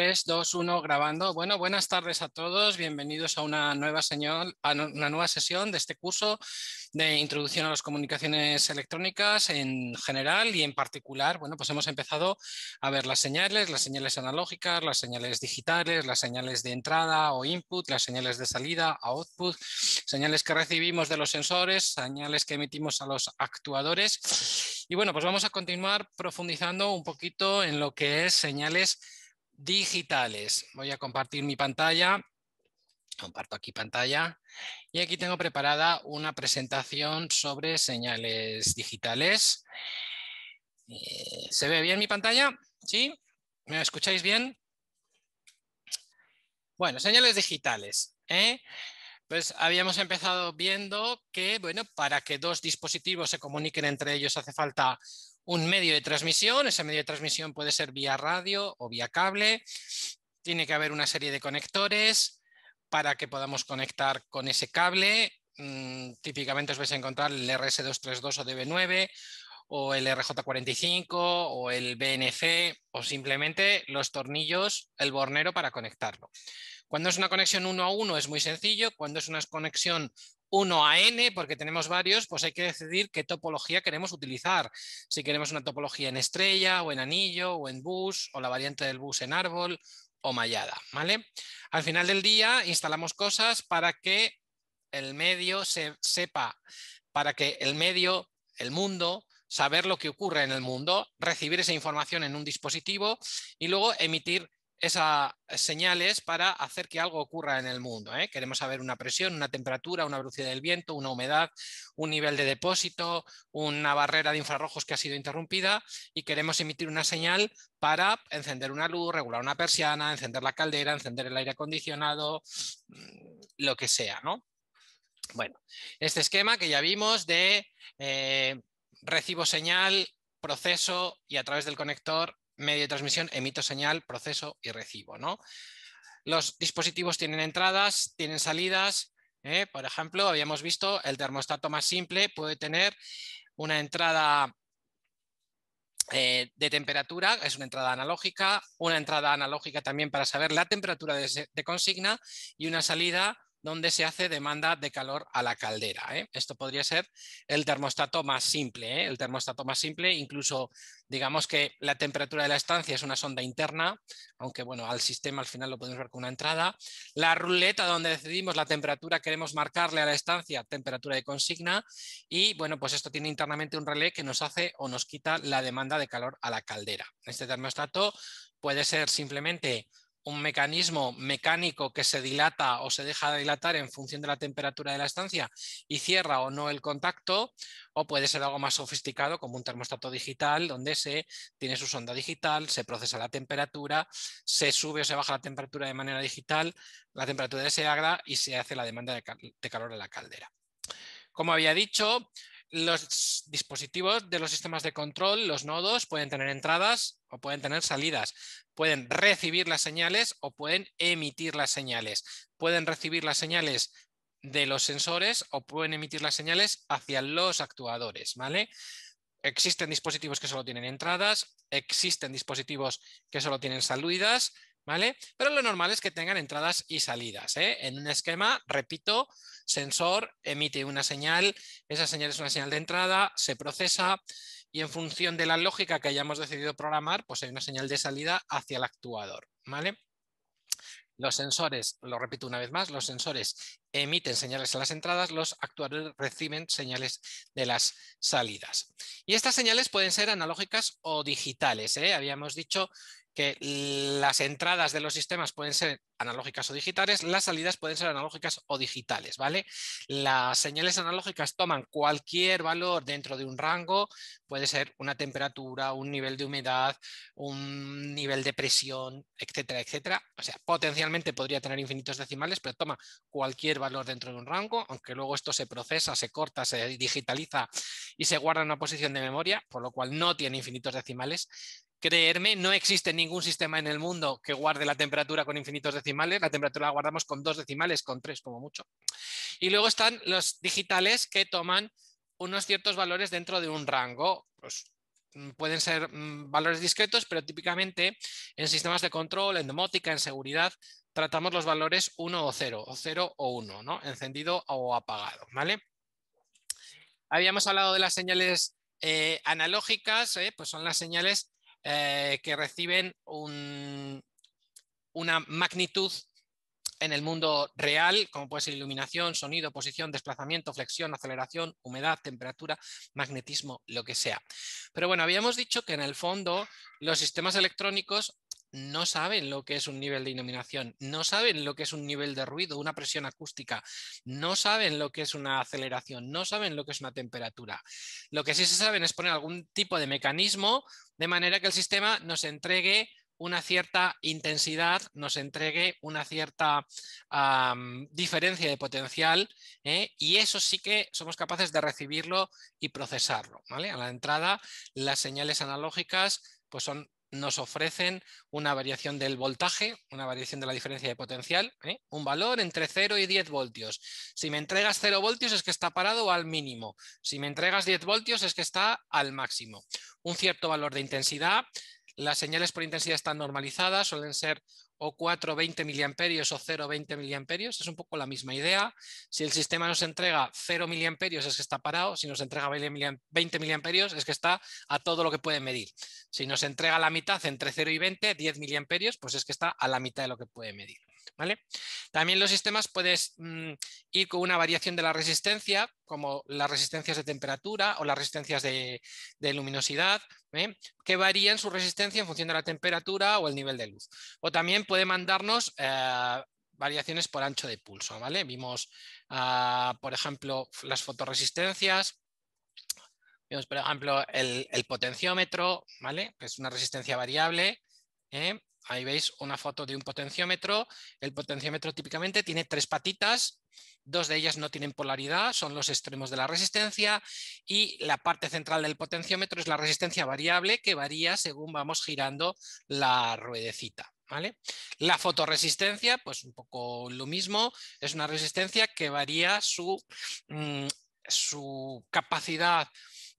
3, 2, 1, grabando. Bueno, buenas tardes a todos. Bienvenidos a una nueva, a una nueva sesión de este curso de introducción a las comunicaciones electrónicas en general y en particular. Bueno, pues hemos empezado a ver las señales, las señales analógicas, las señales digitales, las señales de entrada o input, las señales de salida a output, señales que recibimos de los sensores, señales que emitimos a los actuadores. Y bueno, pues vamos a continuar profundizando un poquito en lo que es señales digitales. Voy a compartir mi pantalla. Comparto aquí pantalla. Y aquí tengo preparada una presentación sobre señales digitales. Eh, ¿Se ve bien mi pantalla? ¿Sí? ¿Me escucháis bien? Bueno, señales digitales. ¿eh? Pues habíamos empezado viendo que, bueno, para que dos dispositivos se comuniquen entre ellos hace falta un medio de transmisión, ese medio de transmisión puede ser vía radio o vía cable, tiene que haber una serie de conectores para que podamos conectar con ese cable, mm, típicamente os vais a encontrar el RS232 o DB9 o el RJ45 o el BNC o simplemente los tornillos, el bornero para conectarlo. Cuando es una conexión 1 a 1 es muy sencillo, cuando es una conexión 1 a n, porque tenemos varios, pues hay que decidir qué topología queremos utilizar. Si queremos una topología en estrella o en anillo o en bus o la variante del bus en árbol o mallada, ¿vale? Al final del día instalamos cosas para que el medio se sepa, para que el medio, el mundo, saber lo que ocurre en el mundo, recibir esa información en un dispositivo y luego emitir esas eh, señales para hacer que algo ocurra en el mundo. ¿eh? Queremos saber una presión, una temperatura, una velocidad del viento, una humedad, un nivel de depósito, una barrera de infrarrojos que ha sido interrumpida y queremos emitir una señal para encender una luz, regular una persiana, encender la caldera, encender el aire acondicionado, mm, lo que sea. Bueno, este esquema que ya vimos de eh, recibo señal, proceso y a través del conector medio de transmisión emito señal, proceso y recibo. Los dispositivos tienen entradas, tienen salidas. ¿eh? Por ejemplo, habíamos visto el termostato más simple puede tener una entrada eh, de temperatura, es una entrada analógica, una entrada analógica también para saber la temperatura de, de consigna y una salida donde se hace demanda de calor a la caldera. ¿eh? Esto podría ser el termostato más simple. ¿eh? El termostato más simple, incluso digamos que la temperatura de la estancia es una sonda interna, aunque bueno, al sistema al final lo podemos ver con una entrada. La ruleta donde decidimos la temperatura, queremos marcarle a la estancia temperatura de consigna y bueno, pues esto tiene internamente un relé que nos hace o nos quita la demanda de calor a la caldera. Este termostato puede ser simplemente un mecanismo mecánico que se dilata o se deja de dilatar en función de la temperatura de la estancia y cierra o no el contacto, o puede ser algo más sofisticado como un termostato digital donde se tiene su sonda digital, se procesa la temperatura, se sube o se baja la temperatura de manera digital, la temperatura se agra y se hace la demanda de, de calor en la caldera. Como había dicho, los dispositivos de los sistemas de control, los nodos, pueden tener entradas o pueden tener salidas, pueden recibir las señales o pueden emitir las señales, pueden recibir las señales de los sensores o pueden emitir las señales hacia los actuadores, Existen dispositivos que solo tienen entradas, existen dispositivos que solo tienen salidas, pero lo normal es que tengan entradas y salidas. ¿eh? En un esquema, repito, sensor emite una señal, esa señal es una señal de entrada, se procesa y en función de la lógica que hayamos decidido programar, pues hay una señal de salida hacia el actuador, ¿vale? Los sensores, lo repito una vez más, los sensores emiten señales a las entradas, los actuadores reciben señales de las salidas. Y estas señales pueden ser analógicas o digitales. ¿eh? Habíamos dicho que las entradas de los sistemas pueden ser analógicas o digitales, las salidas pueden ser analógicas o digitales, ¿vale? Las señales analógicas toman cualquier valor dentro de un rango, puede ser una temperatura, un nivel de humedad, un nivel de presión, etcétera, etcétera. O sea, potencialmente podría tener infinitos decimales, pero toma cualquier valor dentro de un rango, aunque luego esto se procesa, se corta, se digitaliza y se guarda en una posición de memoria, por lo cual no tiene infinitos decimales Creerme, no existe ningún sistema en el mundo que guarde la temperatura con infinitos decimales. La temperatura la guardamos con dos decimales, con tres como mucho. Y luego están los digitales que toman unos ciertos valores dentro de un rango. Pues, mm, pueden ser mm, valores discretos, pero típicamente en sistemas de control, en domótica, en seguridad, tratamos los valores 1 o 0, o 0 o 1, ¿no? encendido o apagado. ¿vale? Habíamos hablado de las señales eh, analógicas, ¿eh? pues son las señales eh, que reciben una magnitud en el mundo real, como puede ser iluminación, sonido, posición, desplazamiento, flexión, aceleración, humedad, temperatura, magnetismo, lo que sea. Pero bueno, habíamos dicho que en el fondo los sistemas electrónicos no saben lo que es un nivel de iluminación, no saben lo que es un nivel de ruido, una presión acústica, no saben lo que es una aceleración, no saben lo que es una temperatura. Lo que sí se saben es poner algún tipo de mecanismo de manera que el sistema nos entregue una cierta intensidad, nos entregue una cierta diferencia de potencial ¿eh? y eso sí que somos capaces de recibirlo y procesarlo. ¿vale? A la entrada, las señales analógicas pues son nos ofrecen una variación del voltaje, una variación de la diferencia de potencial, ¿eh? un valor entre 0 y 10 voltios. Si me entregas 0 voltios es que está parado al mínimo. Si me entregas 10 voltios es que está al máximo. Un cierto valor de intensidad. Las señales por intensidad están normalizadas, suelen ser o 4 20 miliamperios o 0 20 miliamperios, es un poco la misma idea. Si el sistema nos entrega 0 miliamperios es que está parado, si nos entrega 20 miliamperios es que está a todo lo que puede medir. Si nos entrega la mitad entre 0 y 20, 10 miliamperios, pues es que está a la mitad de lo que puede medir. También los sistemas puedes mm, ir con una variación de la resistencia, como las resistencias de temperatura o las resistencias de, luminosidad, ¿eh? que varían su resistencia en función de la temperatura o el nivel de luz. O también puede mandarnos eh, variaciones por ancho de pulso. Vimos, ah, por ejemplo, las fotoresistencias, vimos, por ejemplo, el, potenciómetro, que es una resistencia variable, ¿eh? Ahí veis una foto de un potenciómetro. El potenciómetro típicamente tiene tres patitas, dos de ellas no tienen polaridad, son los extremos de la resistencia y la parte central del potenciómetro es la resistencia variable que varía según vamos girando la ruedecita. ¿vale? La fotoresistencia, pues un poco lo mismo, es una resistencia que varía su, mm, su capacidad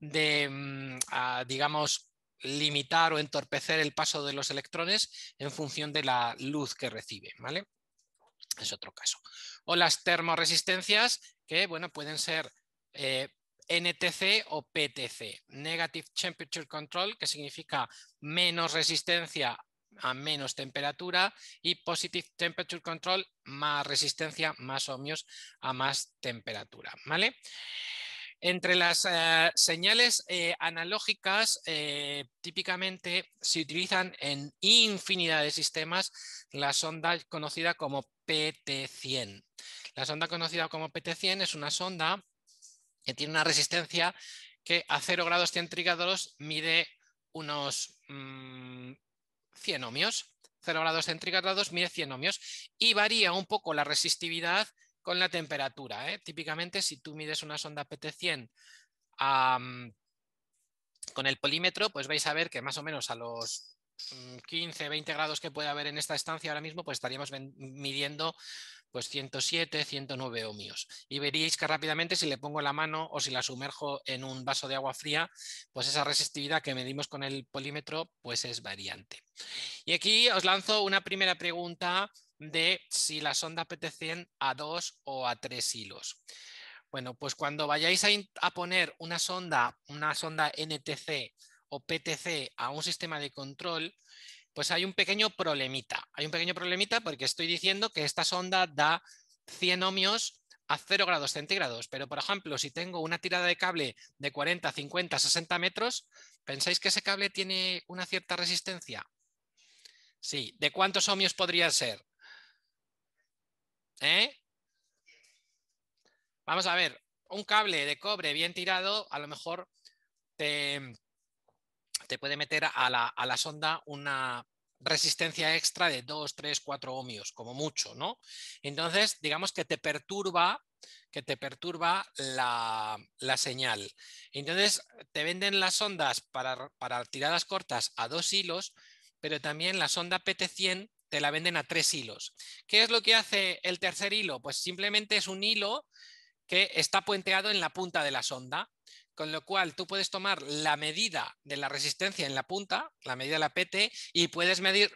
de, mm, digamos, limitar o entorpecer el paso de los electrones en función de la luz que reciben, ¿vale? Es otro caso. O las termoresistencias que, bueno, pueden ser eh, NTC o PTC, Negative Temperature Control, que significa menos resistencia a menos temperatura y Positive Temperature Control, más resistencia, más ohmios a más temperatura, ¿vale? Entre las eh, señales eh, analógicas, eh, típicamente se utilizan en infinidad de sistemas la sonda conocida como PT100. La sonda conocida como PT100 es una sonda que tiene una resistencia que a 0 grados centígrados mide unos 100 mm, ohmios. 0 grados centígrados mide 100 ohmios y varía un poco la resistividad con la temperatura. ¿eh? Típicamente, si tú mides una sonda PT100 con el polímetro, pues vais a ver que más o menos a los 15, mm, 20 grados que puede haber en esta estancia ahora mismo, pues estaríamos midiendo pues 107, 109 ohmios. Y veréis que rápidamente si le pongo la mano o si la sumerjo en un vaso de agua fría, pues esa resistividad que medimos con el polímetro pues es variante. Y aquí os lanzo una primera pregunta de si sonda sonda 100 a dos o a tres hilos. Bueno, pues cuando vayáis a, a, poner una sonda, una sonda NTC o PTC a un sistema de control, pues hay un pequeño problemita. Hay un pequeño problemita porque estoy diciendo que esta sonda da 100 ohmios a 0 grados centígrados. Pero, por ejemplo, si tengo una tirada de cable de 40, 50, 60 metros, ¿pensáis que ese cable tiene una cierta resistencia? Sí. ¿De cuántos ohmios podría ser? ¿Eh? Vamos a ver, un cable de cobre bien tirado a lo mejor te, puede meter a la, sonda una resistencia extra de 2, 3, 4 ohmios, como mucho, ¿no? Entonces, digamos que te perturba, que te perturba la, señal. Entonces, te venden las sondas para, para tiradas cortas a dos hilos, pero también la sonda PT100 te la venden a tres hilos. ¿Qué es lo que hace el tercer hilo? Pues simplemente es un hilo que está puenteado en la punta de la sonda, con lo cual tú puedes tomar la medida de la resistencia en la punta, la medida de la PT, y puedes medir,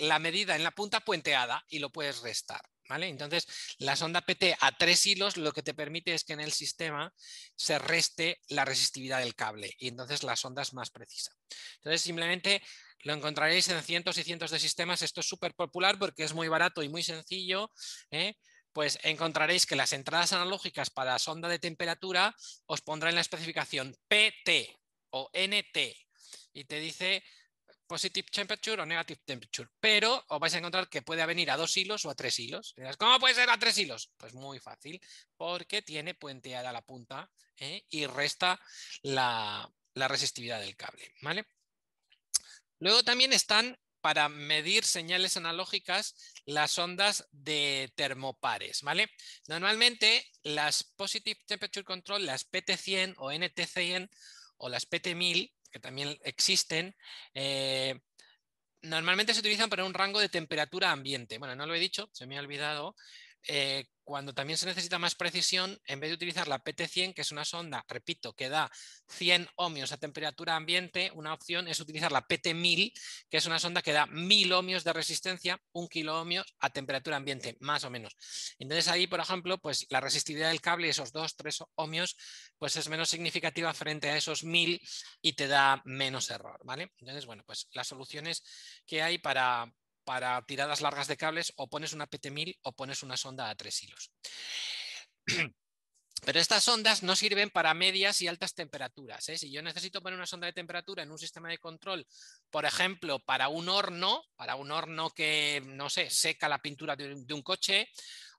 la medida en la punta puenteada y lo puedes restar. ¿Vale? Entonces, la sonda PT a tres hilos lo que te permite es que en el sistema se reste la resistividad del cable y entonces la sonda es más precisa. Entonces, simplemente lo encontraréis en cientos y cientos de sistemas. Esto es súper popular porque es muy barato y muy sencillo. ¿eh? Pues encontraréis que las entradas analógicas para sonda de temperatura os pondrá en la especificación PT o NT y te dice positive temperature o negative temperature, pero os vais a encontrar que puede venir a dos hilos o a tres hilos. ¿Cómo puede ser a tres hilos? Pues muy fácil, porque tiene puenteada la punta ¿eh? y resta la, la resistividad del cable. ¿vale? Luego también están para medir señales analógicas las ondas de termopares, ¿vale? Normalmente las Positive Temperature Control, las PT100 o NT100 o las PT1000, que también existen, eh, normalmente se utilizan para un rango de temperatura ambiente. Bueno, no lo he dicho, se me ha olvidado. Eh, cuando también se necesita más precisión, en vez de utilizar la PT100, que es una sonda, repito, que da 100 ohmios a temperatura ambiente, una opción es utilizar la PT1000, que es una sonda que da 1000 ohmios de resistencia, un kilo ohmios a temperatura ambiente, más o menos. Entonces ahí, por ejemplo, pues la resistividad del cable, esos 2, 3 ohmios, pues es menos significativa frente a esos 1000 y te da menos error, ¿vale? Entonces, bueno, pues las soluciones que hay para, para tiradas largas de cables o pones una PT1000 o pones una sonda a tres hilos. Pero estas sondas no sirven para medias y altas temperaturas. ¿eh? Si yo necesito poner una sonda de temperatura en un sistema de control, por ejemplo, para un horno, para un horno que, no sé, seca la pintura de, un coche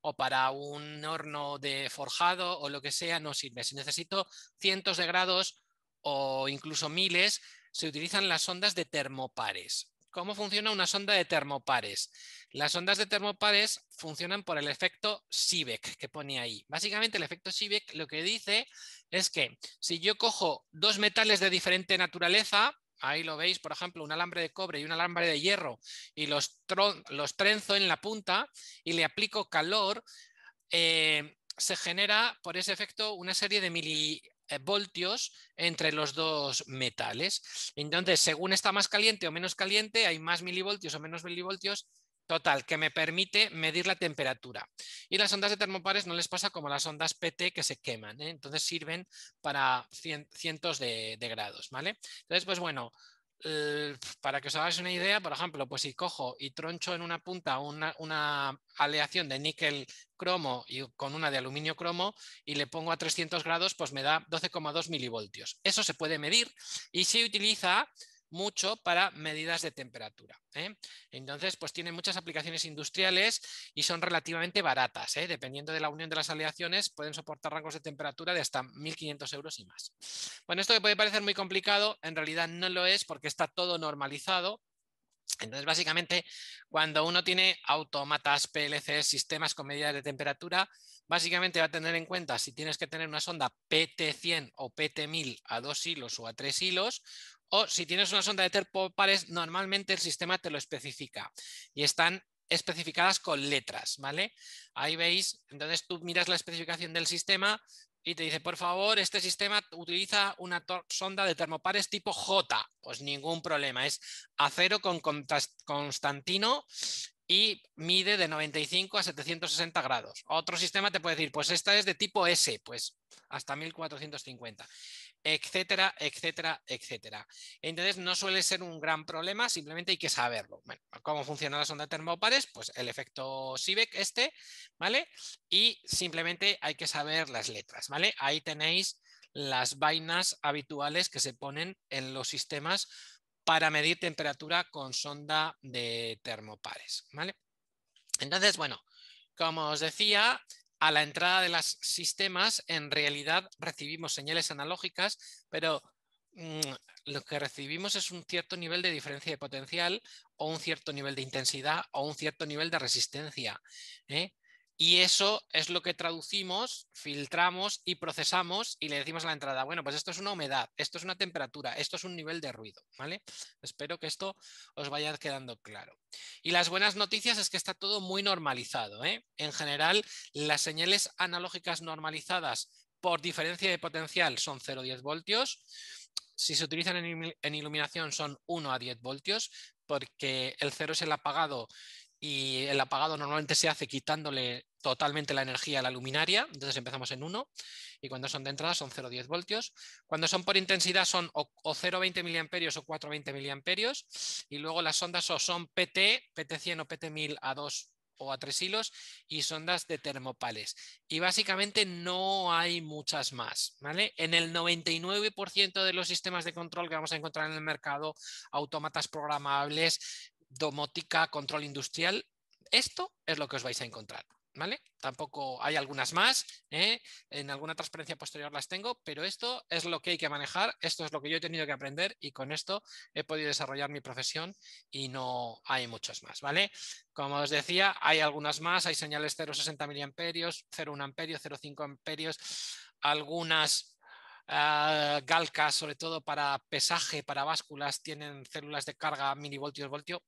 o para un horno de forjado o lo que sea, no sirve. Si necesito cientos de grados o incluso miles, se utilizan las sondas de termopares. ¿Cómo funciona una sonda de termopares? Las ondas de termopares funcionan por el efecto Seebeck que pone ahí. Básicamente el efecto Seebeck lo que dice es que si yo cojo dos metales de diferente naturaleza, ahí lo veis, por ejemplo, un alambre de cobre y un alambre de hierro, y los, los trenzo en la punta y le aplico calor, eh, se genera por ese efecto una serie de mili eh, voltios entre los dos metales. Entonces, según está más caliente o menos caliente, hay más milivoltios o menos milivoltios total, que me permite medir la temperatura. Y las ondas de termopares no les pasa como las ondas PT que se queman, ¿eh? entonces sirven para cientos de, grados. ¿vale? Entonces, pues bueno, eh, para que os hagáis una idea, por ejemplo, pues si cojo y troncho en una punta una, una, aleación de níquel cromo y con una de aluminio cromo y le pongo a 300 grados, pues me da 12,2 milivoltios. Eso se puede medir y se utiliza mucho para medidas de temperatura. ¿eh? Entonces, pues tiene muchas aplicaciones industriales y son relativamente baratas. ¿eh? Dependiendo de la unión de las aleaciones, pueden soportar rangos de temperatura de hasta 1.500 euros y más. Bueno, esto que puede parecer muy complicado, en realidad no lo es porque está todo normalizado entonces, básicamente, cuando uno tiene automatas, PLC, sistemas con medidas de temperatura, básicamente va a tener en cuenta si tienes que tener una sonda PT100 o PT1000 a dos hilos o a tres hilos, o si tienes una sonda de termopares, normalmente el sistema te lo especifica y están especificadas con letras, ¿vale? Ahí veis, entonces tú miras la especificación del sistema y te dice, por favor, este sistema utiliza una sonda de termopares tipo J. Pues ningún problema, es acero con Constantino y mide de 95 a 760 grados. Otro sistema te puede decir, pues esta es de tipo S, pues hasta 1450, etcétera, etcétera, etcétera. Entonces no suele ser un gran problema, simplemente hay que saberlo. Bueno, cómo funciona la sonda termopares?, pues el efecto Seebeck este, ¿vale? Y simplemente hay que saber las letras, ¿vale? Ahí tenéis las vainas habituales que se ponen en los sistemas para medir temperatura con sonda de termopares. ¿vale? Entonces, bueno, como os decía, a la entrada de los sistemas en realidad recibimos señales analógicas, pero mm, lo que recibimos es un cierto nivel de diferencia de potencial o un cierto nivel de intensidad o un cierto nivel de resistencia. ¿eh? Y eso es lo que traducimos, filtramos y procesamos y le decimos a la entrada, bueno, pues esto es una humedad, esto es una temperatura, esto es un nivel de ruido, ¿vale? Espero que esto os vaya quedando claro. Y las buenas noticias es que está todo muy normalizado, ¿eh? En general, las señales analógicas normalizadas por diferencia de potencial son 0-10 voltios. Si se utilizan en iluminación son 1 a 10 voltios, porque el 0 es el apagado y el apagado normalmente se hace quitándole totalmente la energía a la luminaria, entonces empezamos en 1 y cuando son de entrada son 0,10 voltios. Cuando son por intensidad son o, 0,20 miliamperios o 4,20 miliamperios y luego las sondas son PT, PT100 o PT1000 a 2 o a 3 hilos y sondas de termopales. Y básicamente no hay muchas más. ¿vale? En el 99% de los sistemas de control que vamos a encontrar en el mercado, autómatas programables, domótica, control industrial, esto es lo que os vais a encontrar. ¿Vale? Tampoco hay algunas más, ¿eh? en alguna transparencia posterior las tengo, pero esto es lo que hay que manejar, esto es lo que yo he tenido que aprender y con esto he podido desarrollar mi profesión y no hay muchas más, ¿vale? Como os decía, hay algunas más, hay señales 0,60 miliamperios, 0,1 amperio, 0,5 amperios, algunas eh, galcas, sobre todo para pesaje, para básculas, tienen células de carga milivoltios voltio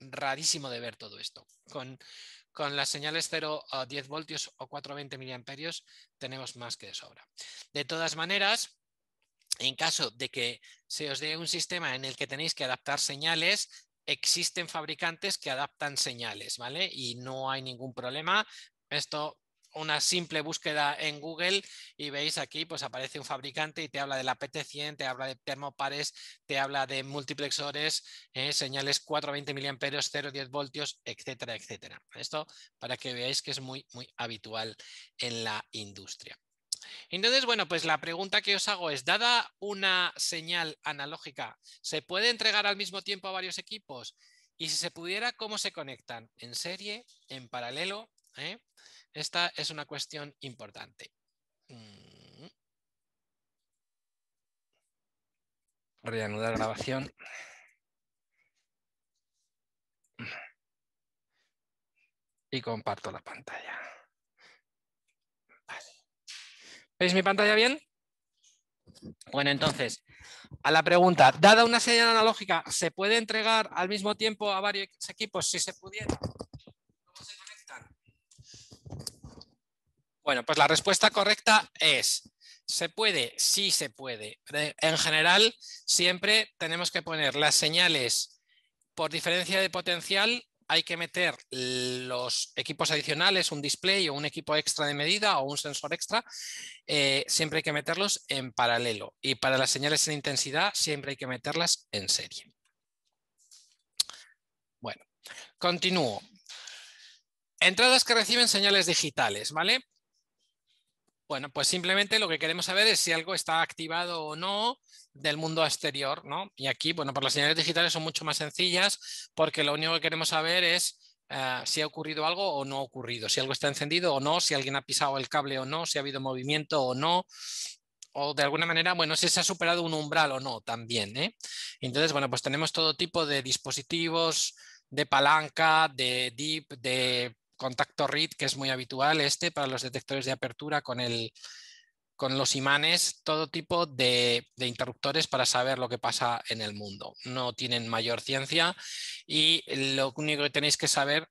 rarísimo de ver todo esto. Con, con las señales 0 a 10 voltios o 420 miliamperios tenemos más que de sobra. De todas maneras, en caso de que se os dé un sistema en el que tenéis que adaptar señales, existen fabricantes que adaptan señales, ¿vale? Y no hay ningún problema. Esto una simple búsqueda en Google y veis aquí, pues aparece un fabricante y te habla de la pt 100 te habla de termopares, te habla de multiplexores, eh, señales 420 miliamperios, 0,10 voltios, etcétera, etcétera. Esto para que veáis que es muy, muy habitual en la industria. Entonces, bueno, pues la pregunta que os hago es, dada una señal analógica, ¿se puede entregar al mismo tiempo a varios equipos? Y si se pudiera, ¿cómo se conectan? ¿En serie? ¿En paralelo? ¿Eh? Esta es una cuestión importante. Mm. Reanudar grabación. Y comparto la pantalla. ¿Veis mi pantalla bien? Bueno, entonces, a la pregunta, dada una señal analógica, ¿se puede entregar al mismo tiempo a varios equipos si se pudiera? Bueno, pues la respuesta correcta es, ¿se puede? Sí se puede. En general, siempre tenemos que poner las señales por diferencia de potencial, hay que meter los equipos adicionales, un display o un equipo extra de medida o un sensor extra, eh, siempre hay que meterlos en paralelo. Y para las señales en intensidad, siempre hay que meterlas en serie. Bueno, continúo. Entradas que reciben señales digitales, ¿vale? Bueno, pues simplemente lo que queremos saber es si algo está activado o no del mundo exterior, ¿no? Y aquí, bueno, por las señales digitales son mucho más sencillas porque lo único que queremos saber es eh, si ha ocurrido algo o no ha ocurrido, si algo está encendido o no, si alguien ha pisado el cable o no, si ha habido movimiento o no, o de alguna manera, bueno, si se ha superado un umbral o no también. ¿eh? Entonces, bueno, pues tenemos todo tipo de dispositivos, de palanca, de dip, de contacto RID, que es muy habitual este para los detectores de apertura con, con los imanes, todo tipo de, interruptores para saber lo que pasa en el mundo. No tienen mayor ciencia y lo único que tenéis que saber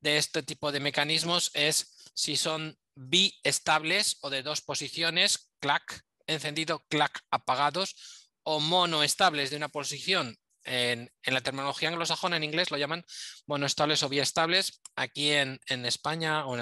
de este tipo de mecanismos es si son biestables o de dos posiciones, clac encendido, clac apagados, o monoestables de una posición en, la terminología anglosajona, en inglés, lo llaman monoestables o biestables. Aquí en, España o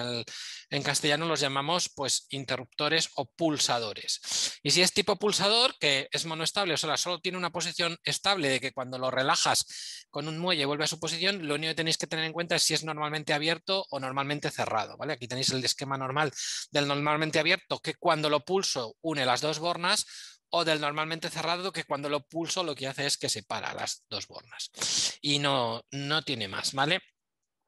en, castellano los llamamos pues, interruptores o pulsadores. Y si es tipo pulsador, que es monoestable, o sea, solo tiene una posición estable de que cuando lo relajas con un muelle vuelve a su posición, lo único que tenéis que tener en cuenta es si es normalmente abierto o normalmente cerrado. ¿vale? Aquí tenéis el esquema normal del normalmente abierto, que cuando lo pulso une las dos bornas, o del normalmente cerrado que cuando lo pulso lo que hace es que separa las dos bornas y no, no tiene más, ¿vale?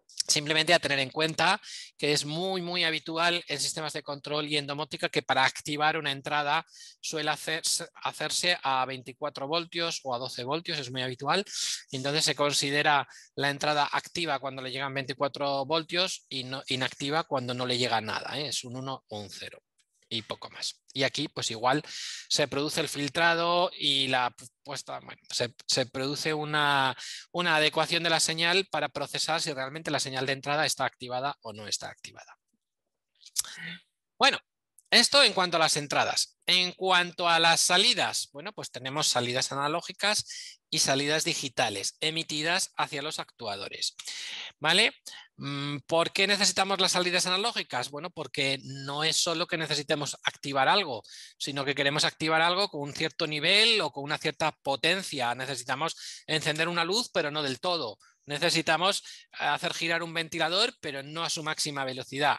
Simplemente a tener en cuenta que es muy, muy habitual en sistemas de control y en domótica que para activar una entrada suele hacerse, a 24 voltios o a 12 voltios, es muy habitual. Entonces se considera la entrada activa cuando le llegan 24 voltios y no, inactiva cuando no le llega nada, ¿eh? es un 1 o un 0 y poco más. Y aquí, pues igual se produce el filtrado y la puesta, bueno, se, produce una, una, adecuación de la señal para procesar si realmente la señal de entrada está activada o no está activada. Bueno, esto en cuanto a las entradas. En cuanto a las salidas, bueno, pues tenemos salidas analógicas y salidas digitales emitidas hacia los actuadores. ¿Vale? Mm, ¿Por qué necesitamos las salidas analógicas? Bueno, porque no es solo que necesitemos activar algo, sino que queremos activar algo con un cierto nivel o con una cierta potencia. Necesitamos encender una luz, pero no del todo. Necesitamos eh, hacer girar un ventilador, pero no a su máxima velocidad,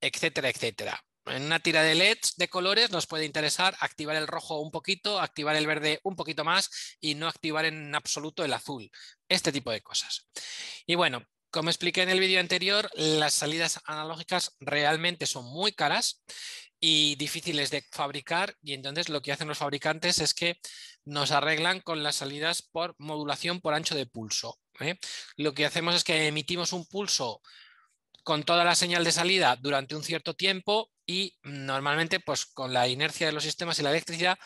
etcétera, etcétera. En una tira de LEDs de colores nos puede interesar activar el rojo un poquito, activar el verde un poquito más y no activar en absoluto el azul. Este tipo de cosas. Y bueno, como expliqué en el vídeo anterior, las salidas analógicas realmente son muy caras y difíciles de fabricar y entonces lo que hacen los fabricantes es que nos arreglan con las salidas por modulación por ancho de pulso. ¿eh? Lo que hacemos es que emitimos un pulso con toda la señal de salida durante un cierto tiempo y mm, normalmente pues con la inercia de los sistemas y la electricidad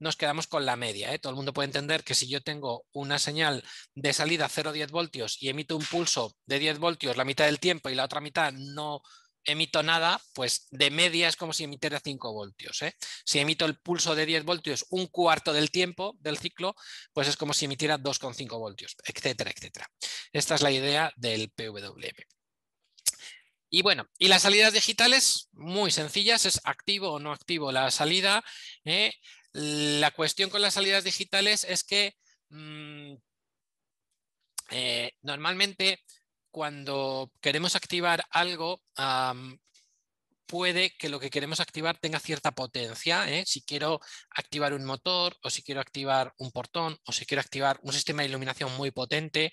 nos quedamos con la media. ¿eh? Todo el mundo puede entender que si yo tengo una señal de salida 0,10 voltios y emito un pulso de 10 voltios la mitad del tiempo y la otra mitad no emito nada, pues de media es como si emitiera 5 voltios. ¿eh? Si emito el pulso de 10 voltios un cuarto del tiempo del ciclo, pues es como si emitiera 2,5 voltios, etcétera, etcétera. Esta es la idea del PWM. Y bueno, y las salidas digitales, muy sencillas, es activo o no activo la salida. ¿Eh? La cuestión con las salidas digitales es que mm, eh, normalmente cuando queremos activar algo, puede que lo que queremos activar tenga cierta potencia. ¿eh? Si quiero activar un motor o si quiero activar un portón o si quiero activar un sistema de iluminación muy potente.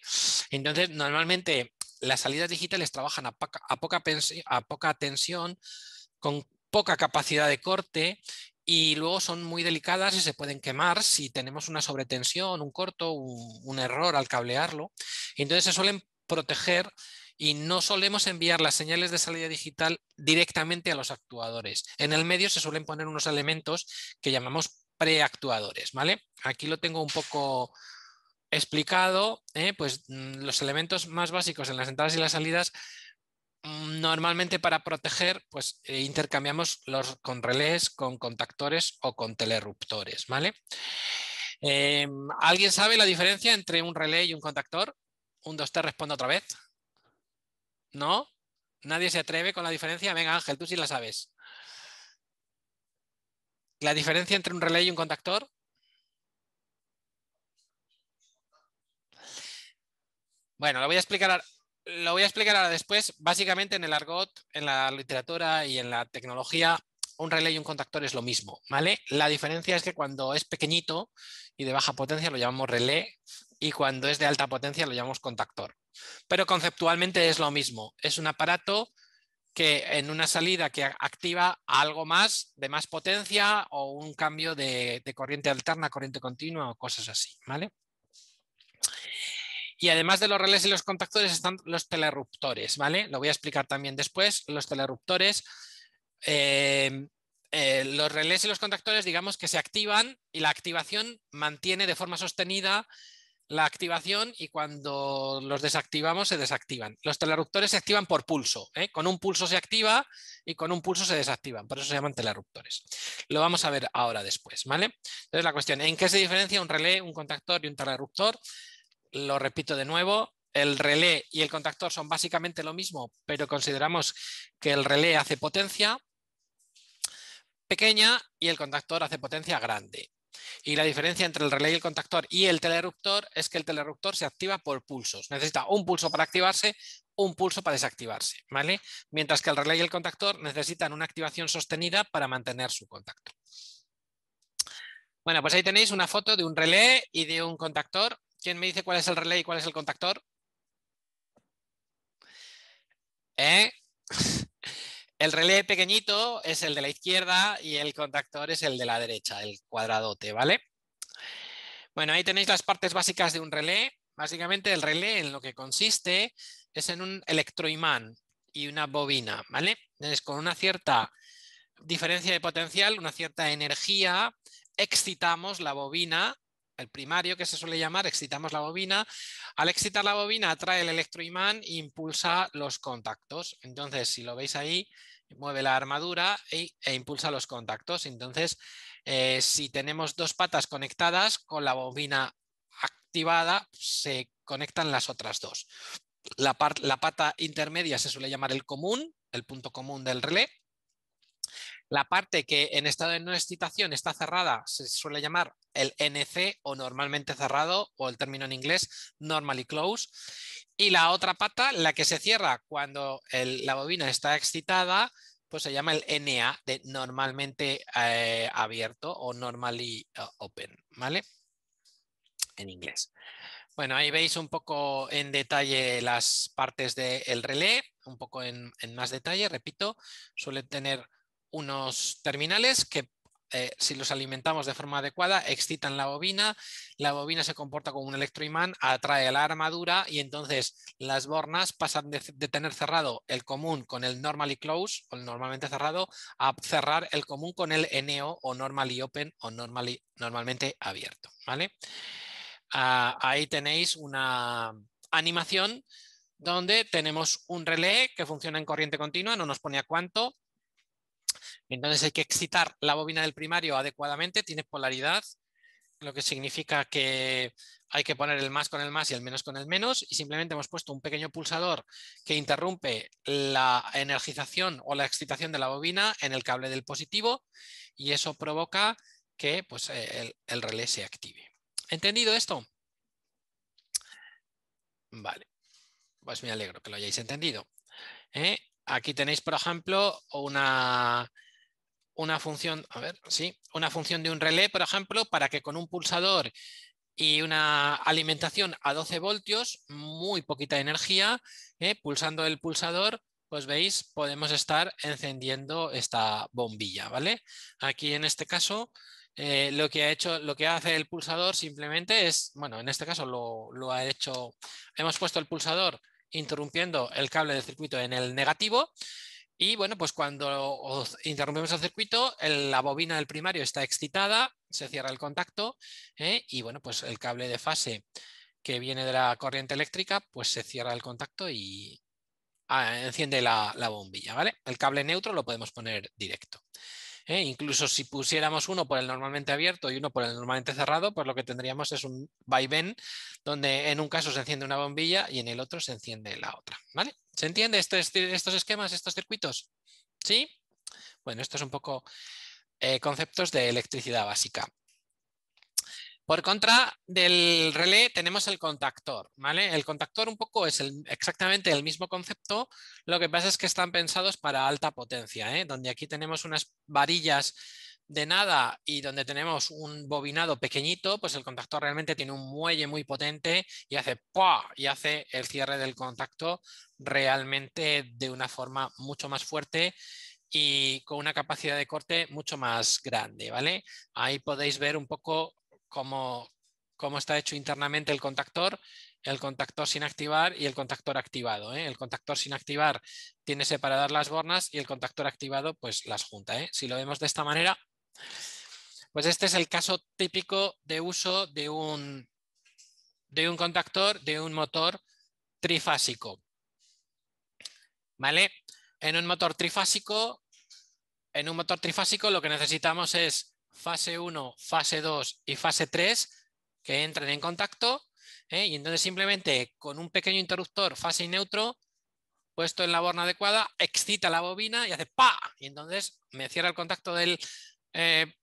Entonces, normalmente las salidas digitales trabajan a poca tensión, con poca capacidad de corte y luego son muy delicadas y se pueden quemar si tenemos una sobretensión, un corto, un, error al cablearlo. entonces se suelen proteger y no solemos enviar las señales de salida digital directamente a los actuadores. En el medio se suelen poner unos elementos que llamamos preactuadores, ¿vale? Aquí lo tengo un poco explicado, ¿eh? pues mm, los elementos más básicos en las entradas y las salidas Mm, normalmente para proteger, pues eh, intercambiamos los, con relés, con contactores o con telerruptores, ¿vale? Em, ¿Alguien sabe la diferencia entre un relé y un contactor? Un, 2 2T responde otra vez. ¿No? ¿Nadie se atreve con la diferencia? Venga, Ángel, tú sí la sabes. ¿La diferencia entre un relé y un contactor? Bueno, lo voy a explicar lo voy a explicar ahora después. Básicamente en el argot, en la literatura y en la tecnología, un relé y un contactor es lo mismo, ¿vale? La diferencia es que cuando es pequeñito y de baja potencia lo llamamos relé y cuando es de alta potencia lo llamamos contactor. Pero conceptualmente es lo mismo. Es un aparato que en una salida que activa algo más de más potencia o un cambio de, de corriente alterna, corriente continua o cosas así, ¿vale? Y además de los relés y los contactores están los telerruptores, ¿vale? Lo voy a explicar también después. Los telerruptores, eh, eh, los relés y los contactores, digamos que se activan y la activación mantiene de forma sostenida la activación y cuando los desactivamos se desactivan. Los telerruptores se activan por pulso. ¿eh? Con un pulso se activa y con un pulso se desactivan. Por eso se llaman telerruptores. Lo vamos a ver ahora después. ¿vale? Entonces la cuestión, ¿en qué se diferencia un relé, un contactor y un telerruptor? Lo repito de nuevo, el relé y el contactor son básicamente lo mismo, pero consideramos que el relé hace potencia pequeña y el contactor hace potencia grande. Y la diferencia entre el relé y el contactor y el telerruptor es que el telerruptor se activa por pulsos. Necesita un pulso para activarse, un pulso para desactivarse, ¿vale? Mientras que el relé y el contactor necesitan una activación sostenida para mantener su contacto. Bueno, pues ahí tenéis una foto de un relé y de un contactor ¿Quién me dice cuál es el relé y cuál es el contactor? ¿Eh? El relé pequeñito es el de la izquierda y el contactor es el de la derecha, el cuadradote, ¿vale? Bueno, ahí tenéis las partes básicas de un relé. Básicamente el relé en lo que consiste es en un electroimán y una bobina, ¿vale? Entonces, con una cierta diferencia de potencial, una cierta energía, excitamos la bobina el primario que se suele llamar, excitamos la bobina. Al excitar la bobina atrae el electroimán e impulsa los contactos. Entonces, si lo veis ahí, mueve la armadura e, e impulsa los contactos. Entonces, eh, si tenemos dos patas conectadas con la bobina activada, se conectan las otras dos. La, la pata intermedia se suele llamar el común, el punto común del relé, la parte que en estado de no excitación está cerrada se suele llamar el NC o normalmente cerrado o el término en inglés normally closed. Y la otra pata, la que se cierra cuando la bobina está excitada, pues se llama el NA de normalmente eh, abierto o normally eh, open, ¿vale? En inglés. Bueno, ahí veis un poco en detalle las partes del relé, un poco en, en, más detalle, repito, suele tener unos terminales que eh, si los alimentamos de forma adecuada, excitan la bobina, la bobina se comporta como un electroimán, atrae la armadura y entonces las bornas pasan de, tener cerrado el común con el normally close o el normalmente cerrado a cerrar el común con el NO o normally open o normally, normalmente abierto. ¿vale? Ah, ahí tenéis una animación donde tenemos un relé que funciona en corriente continua, no nos pone a cuánto, entonces hay que excitar la bobina del primario adecuadamente, tiene polaridad, lo que significa que hay que poner el más con el más y el menos con el menos y simplemente hemos puesto un pequeño pulsador que interrumpe la energización o la excitación de la bobina en el cable del positivo y eso provoca que pues, el, relé se active. ¿Entendido esto? Vale, pues me alegro que lo hayáis entendido. ¿eh? Aquí tenéis, por ejemplo, una, una función, a ver, una función de un relé, por ejemplo, para que con un pulsador y una alimentación a 12 voltios, muy poquita energía, eh, pulsando el pulsador, pues veis, podemos estar encendiendo esta bombilla, ¿vale? Aquí en este caso, eh, lo que ha hecho, lo que hace el pulsador simplemente es, bueno, en este caso lo, lo ha hecho, hemos puesto el pulsador interrumpiendo el cable de circuito en el negativo. Y bueno, pues cuando interrumpimos el circuito, la bobina del primario está excitada, se cierra el contacto ¿eh? y bueno, pues el cable de fase que viene de la corriente eléctrica, pues se cierra el contacto y ah, enciende la, la, bombilla, ¿vale? El cable neutro lo podemos poner directo. ¿eh? Incluso si pusiéramos uno por el normalmente abierto y uno por el normalmente cerrado, pues lo que tendríamos es un vaivén donde en un caso se enciende una bombilla y en el otro se enciende la otra. ¿vale? ¿Se entiende estos, estos esquemas, estos circuitos? ¿Sí? Bueno, esto es un poco eh, conceptos de electricidad básica. Por contra del relé tenemos el contactor, ¿vale? El contactor un poco es exactamente el mismo concepto, lo que pasa es que están pensados para alta potencia, ¿eh? donde aquí tenemos unas varillas de nada y donde tenemos un bobinado pequeñito, pues el contactor realmente tiene un muelle muy potente y hace ¡pua! y hace el cierre del contacto realmente de una forma mucho más fuerte y con una capacidad de corte mucho más grande, ¿vale? Ahí podéis ver un poco cómo, está hecho internamente el contactor, el contactor sin activar y el contactor activado. ¿eh? El contactor sin activar tiene separadas las bornas y el contactor activado pues las junta. ¿eh? Si lo vemos de esta manera, pues este es el caso típico de uso de un, de un contactor, de un motor trifásico. ¿Vale? En un motor trifásico, en un motor trifásico lo que necesitamos es fase 1, fase 2 y fase 3 que entran en contacto ¿eh? y entonces simplemente con un pequeño interruptor fase y neutro puesto en la borna adecuada excita la bobina y hace ¡pa! Y entonces me cierra el contacto del eh,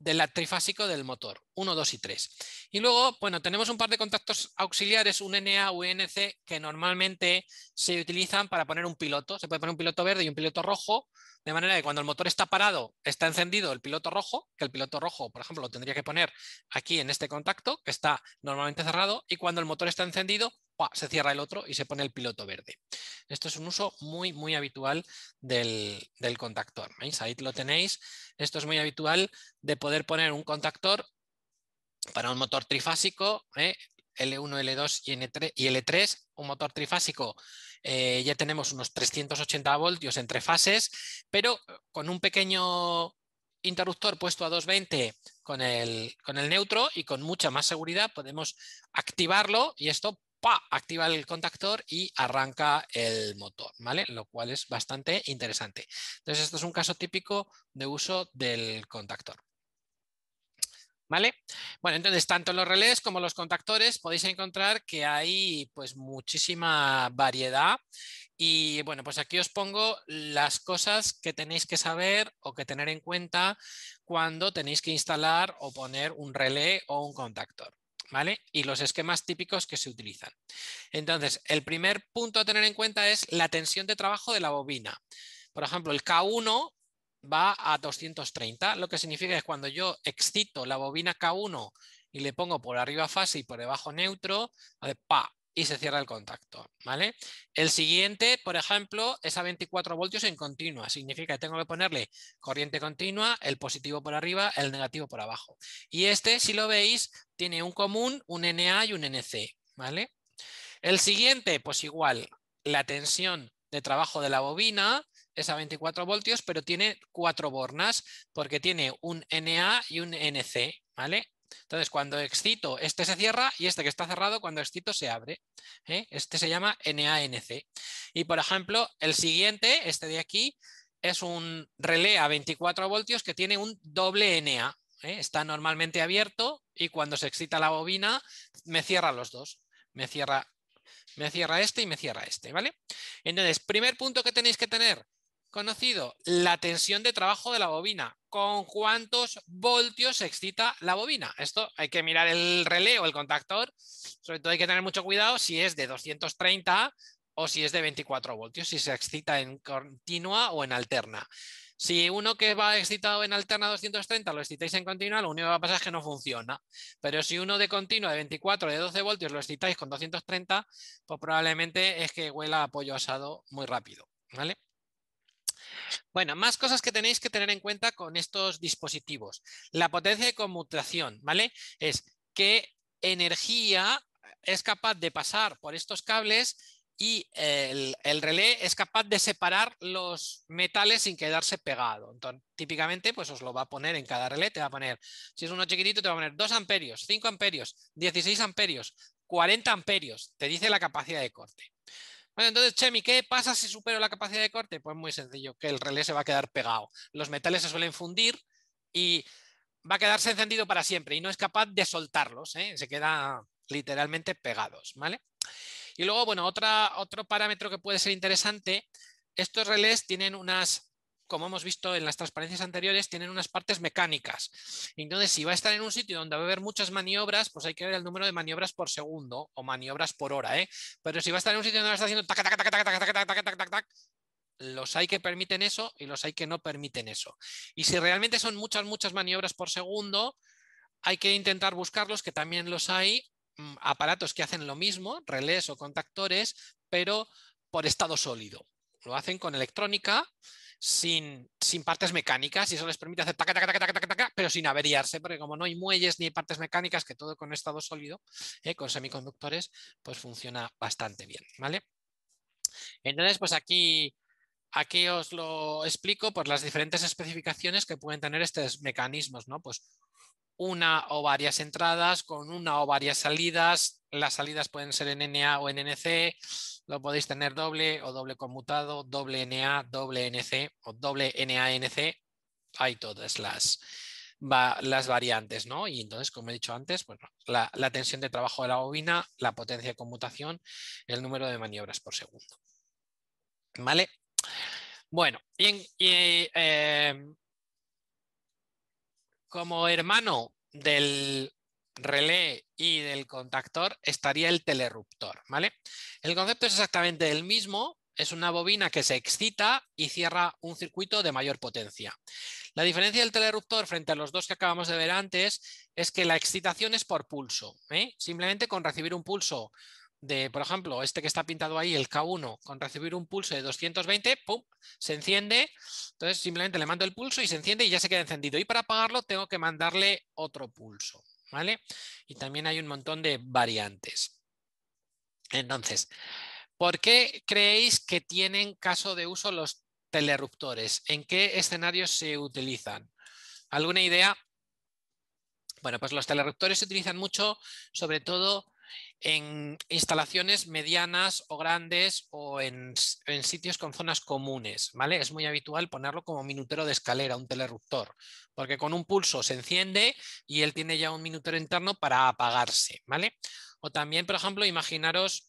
del trifásico del motor, 1, 2 y 3. Y luego, bueno, tenemos un par de contactos auxiliares, un NA, un NC, que normalmente se utilizan para poner un piloto. Se puede poner un piloto verde y un piloto rojo, de manera que cuando el motor está parado, está encendido el piloto rojo, que el piloto rojo, por ejemplo, lo tendría que poner aquí en este contacto, que está normalmente cerrado, y cuando el motor está encendido, se cierra el otro y se pone el piloto verde. Esto es un uso muy, muy habitual del, del contactor. ¿Veis? Ahí lo tenéis. Esto es muy habitual de poder poner un contactor para un motor trifásico, ¿eh? l L1, L2 y, L3, un motor trifásico, eh, ya tenemos unos 380 voltios entre fases, pero con un pequeño interruptor puesto a 220 con el, con el neutro y con mucha más seguridad podemos activarlo y esto activa el contactor y arranca el motor, ¿vale? Lo cual es bastante interesante. Entonces, esto es un caso típico de uso del contactor. ¿Vale? Bueno, entonces, tanto los relés como los contactores podéis encontrar que hay pues muchísima variedad y bueno, pues aquí os pongo las cosas que tenéis que saber o que tener en cuenta cuando tenéis que instalar o poner un relé o un contactor. Y los esquemas típicos que se utilizan. Entonces, el primer punto a tener en cuenta es la tensión de trabajo de la bobina. Por ejemplo, el K1 va a 230, lo que significa que cuando yo excito la bobina K1 y le pongo por arriba fase y por debajo neutro, pa, y se cierra el contacto. ¿vale? El siguiente, por ejemplo, es a 24 voltios en continua. Significa que tengo que ponerle corriente continua, el positivo por arriba, el negativo por abajo. Y este, si lo veis, tiene un común, un NA y un NC. ¿vale? El siguiente, pues igual, la tensión de trabajo de la bobina es a 24 voltios, pero tiene cuatro bornas porque tiene un NA y un NC. ¿vale? Entonces, cuando excito, este se cierra y este que está cerrado, cuando excito, se abre. ¿eh? Este se llama NANC. Y, por ejemplo, el siguiente, este de aquí, es un relé a 24 voltios que tiene un doble NA. ¿eh? Está normalmente abierto y cuando se excita la bobina, me cierra los dos. Me cierra, me cierra este y me cierra este. ¿vale? Entonces, primer punto que tenéis que tener conocido, la tensión de trabajo de la bobina con cuántos voltios se excita la bobina. Esto hay que mirar el relé o el contactor, sobre todo hay que tener mucho cuidado si es de 230 o si es de 24 voltios, si se excita en continua o en alterna. Si uno que va excitado en alterna 230 lo excitáis en continua, lo único que va a pasar es que no funciona. Pero si uno de continua de 24 de 12 voltios lo excitáis con 230, pues probablemente es que huela a pollo asado muy rápido. ¿vale? Bueno, más cosas que tenéis que tener en cuenta con estos dispositivos. La potencia de conmutación, ¿vale? Es que energía es capaz de pasar por estos cables y el, el, relé es capaz de separar los metales sin quedarse pegado. Entonces, típicamente, pues os lo va a poner en cada relé, te va a poner, si es uno chiquitito, te va a poner 2 amperios, 5 amperios, 16 amperios, 40 amperios, te dice la capacidad de corte. Bueno, entonces, Chemi, ¿qué pasa si supero la capacidad de corte? Pues muy sencillo, que el relé se va a quedar pegado. Los metales se suelen fundir y va a quedarse encendido para siempre y no es capaz de soltarlos, ¿eh? se queda literalmente pegados, ¿vale? Y luego, bueno, otra, otro parámetro que puede ser interesante, estos relés tienen unas como hemos visto en las transparencias anteriores, tienen unas partes mecánicas. Entonces, si va a estar en un sitio donde va a haber muchas maniobras, pues hay que ver el número de maniobras por segundo o maniobras por hora. ¿eh? Pero si va a estar en un sitio donde va a estar haciendo tac, tac, tac, tac, tac, tac, tac, los hay que permiten eso y los hay que no permiten eso. Y si realmente son muchas, muchas maniobras por segundo, hay que intentar buscarlos, que también los hay, mm, aparatos que hacen lo mismo, relés o contactores, pero por estado sólido. Lo hacen con electrónica sin, partes mecánicas y eso les permite hacer taca, taca, taca, ta ta ta pero sin averiarse, porque como no hay muelles ni partes mecánicas, que todo con estado sólido, eh, con semiconductores, pues funciona bastante bien, ¿vale? Entonces, pues aquí, aquí os lo explico, por pues, las diferentes especificaciones que pueden tener estos mecanismos, ¿no? Pues una o varias entradas con una o varias salidas, las salidas pueden ser en NA o en NC, lo podéis tener doble o doble conmutado, doble NA, doble NC o doble NANC, hay todas las, las variantes, ¿no? Y entonces, como he dicho antes, bueno, la, tensión de trabajo de la bobina, la potencia de conmutación, el número de maniobras por segundo. ¿Vale? Bueno, y, eh, como hermano del, relé y del contactor estaría el telerruptor, ¿vale? El concepto es exactamente el mismo, es una bobina que se excita y cierra un circuito de mayor potencia. La diferencia del telerruptor frente a los dos que acabamos de ver antes es que la excitación es por pulso, ¿eh? simplemente con recibir un pulso de, por ejemplo, este que está pintado ahí, el K1, con recibir un pulso de 220, ¡pum! se enciende, entonces simplemente le mando el pulso y se enciende y ya se queda encendido. Y para apagarlo tengo que mandarle otro pulso. Y también hay un montón de variantes. Entonces, ¿por qué creéis que tienen caso de uso los telerruptores? ¿En qué escenarios se utilizan? ¿Alguna idea? Bueno, pues los telerruptores se utilizan mucho, sobre todo en instalaciones medianas o grandes o en, sitios con zonas comunes. ¿vale? Es muy habitual ponerlo como minutero de escalera, un telerruptor, porque con un pulso se enciende y él tiene ya un minutero interno para apagarse. ¿vale? O también, por ejemplo, imaginaros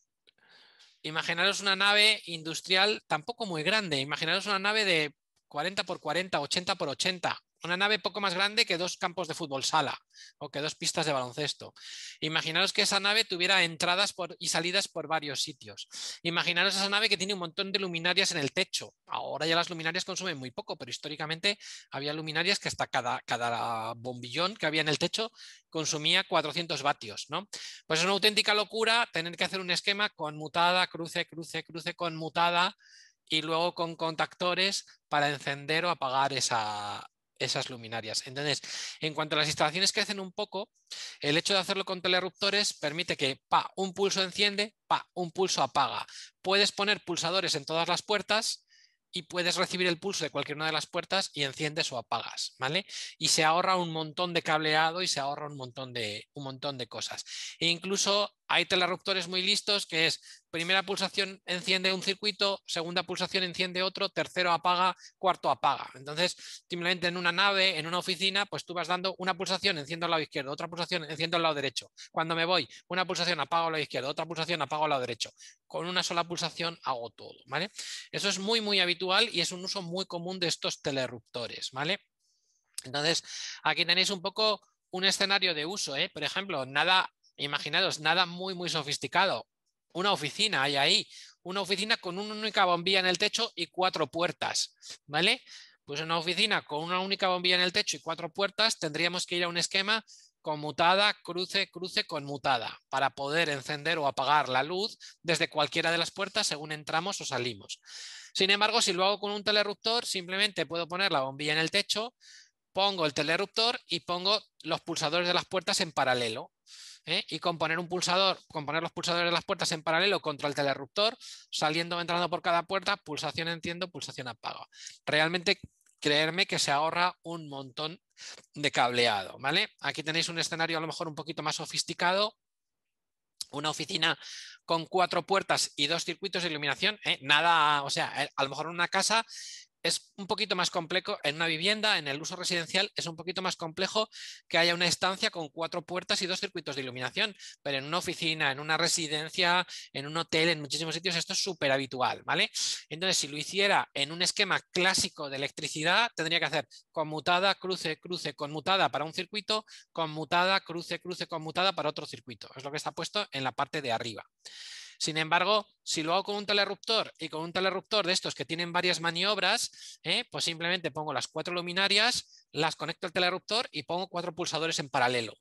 imaginaros una nave industrial tampoco muy grande, imaginaros una nave de 40 por 40, 80 por 80, una nave poco más grande que dos campos de fútbol sala o que dos pistas de baloncesto. Imaginaros que esa nave tuviera entradas y salidas por varios sitios. Imaginaros esa nave que tiene un montón de luminarias en el techo. Ahora ya las luminarias consumen muy poco, pero históricamente había luminarias que hasta cada, cada bombillón que había en el techo consumía 400 vatios. ¿no? Pues es una auténtica locura tener que hacer un esquema con mutada, cruce, cruce, cruce, con mutada y luego con contactores para encender o apagar esa, esas luminarias. Entonces, en cuanto a las instalaciones que hacen un poco, el hecho de hacerlo con telerruptores permite que pa, un pulso enciende, pa, un pulso apaga. Puedes poner pulsadores en todas las puertas y puedes recibir el pulso de cualquier una de las puertas y enciendes o apagas, ¿vale? Y se ahorra un montón de cableado y se ahorra un montón de, un montón de cosas. E incluso hay telerruptores muy listos que es primera pulsación enciende un circuito, segunda pulsación enciende otro, tercero apaga, cuarto apaga. Entonces, simplemente en una nave, en una oficina, pues tú vas dando una pulsación, enciendo al lado izquierdo, otra pulsación, enciendo al lado derecho. Cuando me voy, una pulsación apago al lado izquierdo, otra pulsación apago al lado derecho. Con una sola pulsación hago todo, ¿vale? Eso es muy, muy habitual y es un uso muy común de estos telerruptores, ¿vale? Entonces, aquí tenéis un poco un escenario de uso, ¿eh? por ejemplo, nada Imaginaros, nada muy, muy sofisticado. Una oficina hay ahí, una oficina con una única bombilla en el techo y cuatro puertas, ¿vale? Pues una oficina con una única bombilla en el techo y cuatro puertas tendríamos que ir a un esquema conmutada, cruce, cruce, conmutada, para poder encender o apagar la luz desde cualquiera de las puertas según entramos o salimos. Sin embargo, si lo hago con un telerruptor, simplemente puedo poner la bombilla en el techo, pongo el telerruptor y pongo los pulsadores de las puertas en paralelo. ¿eh? y con poner un pulsador, con poner los pulsadores de las puertas en paralelo contra el telerruptor, saliendo o entrando por cada puerta, pulsación entiendo, pulsación apago. Realmente creerme que se ahorra un montón de cableado, ¿vale? Aquí tenéis un escenario a lo mejor un poquito más sofisticado, una oficina con cuatro puertas y dos circuitos de iluminación, ¿eh? nada, o sea, eh, a lo mejor una casa es un poquito más complejo en una vivienda, en el uso residencial, es un poquito más complejo que haya una estancia con cuatro puertas y dos circuitos de iluminación, pero en una oficina, en una residencia, en un hotel, en muchísimos sitios, esto es súper habitual, ¿vale? Entonces, si lo hiciera en un esquema clásico de electricidad, tendría que hacer conmutada, cruce, cruce, conmutada para un circuito, conmutada, cruce, cruce, conmutada para otro circuito. Es lo que está puesto en la parte de arriba. Sin embargo, si lo hago con un telerruptor y con un telerruptor de estos que tienen varias maniobras, ¿eh? pues simplemente pongo las cuatro luminarias, las conecto al telerruptor y pongo cuatro pulsadores en paralelo.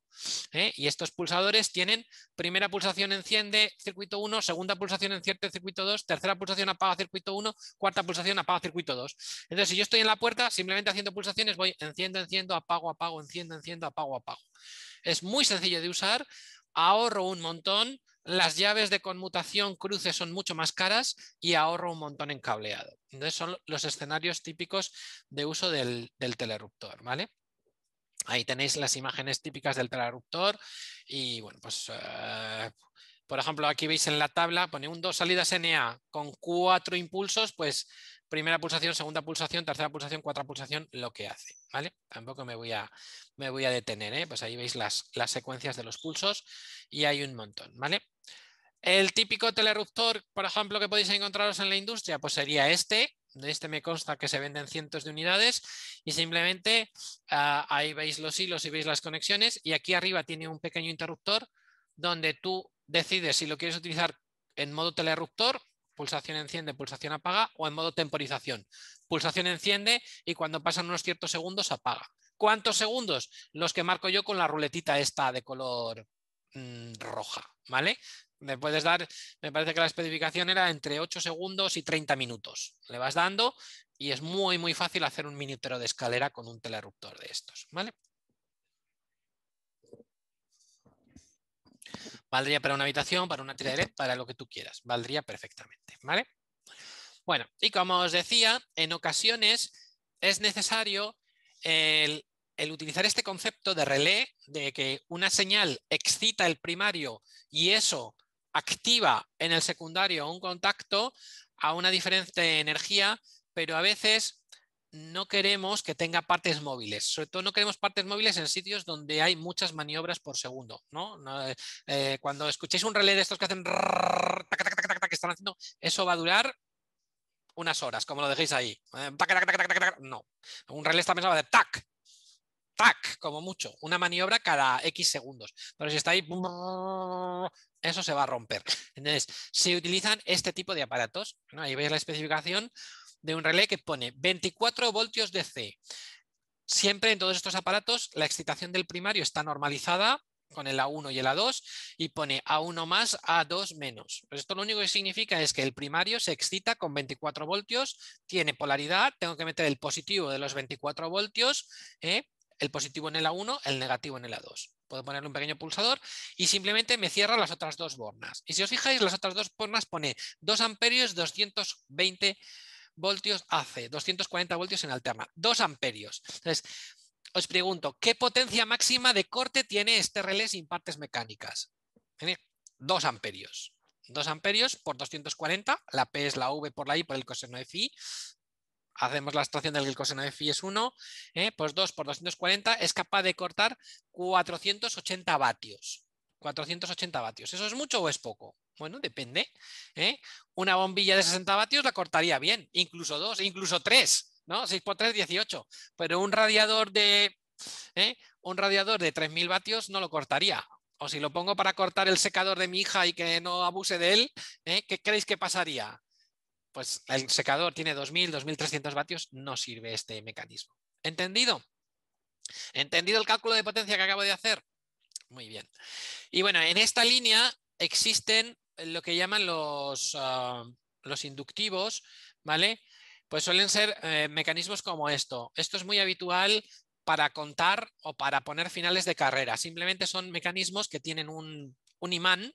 ¿eh? y estos pulsadores tienen primera pulsación enciende circuito 1, segunda pulsación enciende circuito 2, tercera pulsación apaga circuito 1, cuarta pulsación apaga circuito 2. Entonces, si yo estoy en la puerta, simplemente haciendo pulsaciones voy enciendo, enciendo, apago, apago, enciendo, enciendo, apago, apago. Es muy sencillo de usar, ahorro un montón las llaves de conmutación cruce son mucho más caras y ahorro un montón en cableado. Entonces son los escenarios típicos de uso del, del teleruptor, ¿vale? Ahí tenéis las imágenes típicas del teleruptor y bueno, pues eh, por ejemplo aquí veis en la tabla, pone un dos salidas NA con cuatro impulsos, pues primera pulsación, segunda pulsación, tercera pulsación, cuarta pulsación, lo que hace, ¿vale? Tampoco me voy a, me voy a detener, ¿eh? Pues ahí veis las, las secuencias de los pulsos y hay un montón, ¿vale? El típico telerruptor, por ejemplo, que podéis encontraros en la industria, pues sería este. De este me consta que se venden cientos de unidades y simplemente ah, ahí veis los hilos y veis las conexiones y aquí arriba tiene un pequeño interruptor donde tú decides si lo quieres utilizar en modo telerruptor pulsación enciende, pulsación apaga, o en modo temporización. Pulsación enciende y cuando pasan unos ciertos segundos apaga. ¿Cuántos segundos? Los que marco yo con la ruletita esta de color mm, roja, ¿vale? Me puedes dar, me parece que la especificación era entre 8 segundos y 30 minutos. Le vas dando y es muy, muy fácil hacer un minutero de escalera con un telerruptor de estos, ¿vale? Valdría para una habitación, para una red, para lo que tú quieras. Valdría perfectamente, ¿vale? Bueno, y como os decía, en ocasiones es necesario el, el utilizar este concepto de relé, de que una señal excita el primario y eso activa en el secundario un contacto a una diferente energía, pero a veces no queremos que tenga partes móviles. Sobre todo no queremos partes móviles en sitios donde hay muchas maniobras por segundo. cuando escuchéis un relé de estos que hacen que están haciendo, eso va a durar unas horas, como lo dejéis ahí. No. Un relé está pensado de tac, tac, como mucho. Una maniobra cada X segundos. Pero si está ahí, eso se va a romper. Entonces, se utilizan este tipo de aparatos. Ahí veis la especificación de un relé que pone 24 voltios de C. Siempre en todos estos aparatos la excitación del primario está normalizada con el A1 y el A2 y pone A1 más, A2 menos. Pues esto lo único que significa es que el primario se excita con 24 voltios, tiene polaridad, tengo que meter el positivo de los 24 voltios, ¿eh? el positivo en el A1, el negativo en el A2. Puedo ponerle un pequeño pulsador y simplemente me cierra las otras dos bornas. Y si os fijáis, las otras dos bornas pone 2 amperios, 220 voltios voltios AC, 240 voltios en alterna, 2 amperios. Entonces, os pregunto, ¿qué potencia máxima de corte tiene este relé sin partes mecánicas? 2 amperios. 2 amperios por 240, la P es la V por la I por el coseno de phi. Hacemos la extracción del coseno de phi es 1, ¿eh? pues 2 por 240 es capaz de cortar 480 vatios. 480 vatios. ¿Eso es mucho o es poco? Bueno, depende. ¿eh? Una bombilla de 60 vatios la cortaría bien, incluso dos, incluso tres, ¿no? 6 por 3, 18. Pero un radiador de ¿eh? un radiador de 3000 vatios no lo cortaría. O si lo pongo para cortar el secador de mi hija y que no abuse de él, ¿eh? ¿qué creéis que pasaría? Pues el secador tiene 2000, 2300 vatios, no sirve este mecanismo. ¿Entendido? ¿Entendido el cálculo de potencia que acabo de hacer? Muy bien. Y bueno, en esta línea existen eh, lo que llaman los, ah, los inductivos, ¿vale? Pues suelen ser eh, mecanismos como esto. Esto es muy habitual para contar o para poner finales de carrera. Simplemente son mecanismos que tienen un, imán,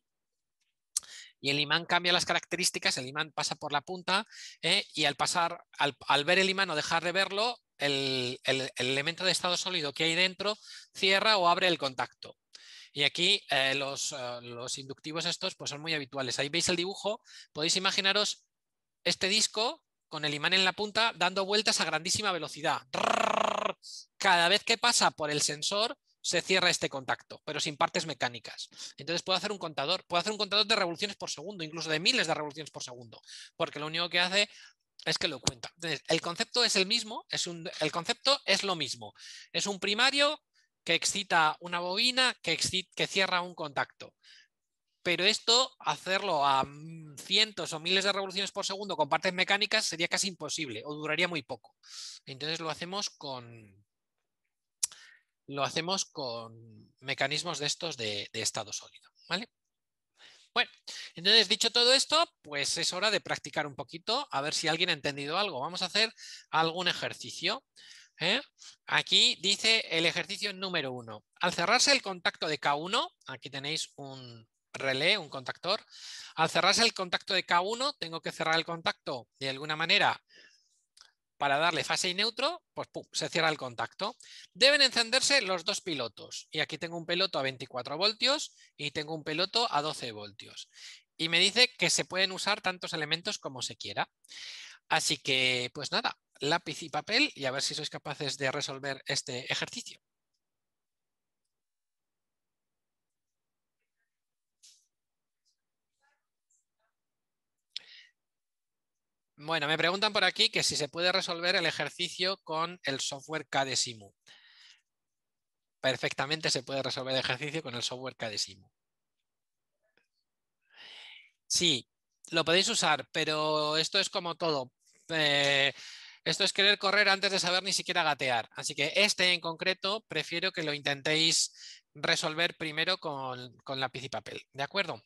y el imán cambia las características, el imán pasa por la punta eh, y al pasar, al, ver el imán o dejar de verlo, el, elemento de estado sólido que hay dentro cierra o abre el contacto. Y aquí eh, ah, los, inductivos estos pues son muy habituales. Ahí veis el dibujo, podéis imaginaros este disco con el imán en la punta dando vueltas a grandísima velocidad. Cada vez que pasa por el sensor se cierra este contacto, pero sin partes mecánicas. Entonces puedo hacer un contador, puedo hacer un contador de revoluciones por segundo, incluso de miles de revoluciones por segundo, porque lo único que hace es que lo cuenta. Entonces, el concepto es el mismo, es un, el concepto es lo mismo. Es un primario que excita una bobina, que, que cierra un contacto. Pero esto, hacerlo a cientos o miles de revoluciones por segundo con partes mecánicas sería casi imposible o duraría muy poco. Entonces lo hacemos con, lo hacemos con mecanismos de estos de, estado sólido. ¿vale? Bueno, entonces dicho todo esto, pues es hora de practicar un poquito, a ver si alguien ha entendido algo. Vamos a hacer algún ejercicio. ¿eh? Aquí dice el ejercicio número uno. Al cerrarse el contacto de K1, aquí tenéis un relé, un contactor. Al cerrarse el contacto de K1, tengo que cerrar el contacto de alguna manera para darle fase y neutro, pues se cierra el contacto. Deben encenderse los dos pilotos. Y aquí tengo un piloto a 24 voltios y tengo un piloto a 12 voltios. Y me dice que se pueden usar tantos elementos como se quiera. Así que, pues nada, lápiz y papel y a ver si sois capaces de resolver este ejercicio. Bueno, me preguntan por aquí que si se puede resolver el ejercicio con el software KDSIMU. Perfectamente se puede resolver el ejercicio con el software KDSIMU. Sí, lo podéis usar, pero esto es como todo. Eh, esto es querer correr antes de saber ni siquiera gatear. Así que este en concreto prefiero que lo intentéis resolver primero con, con lápiz y papel. ¿De acuerdo?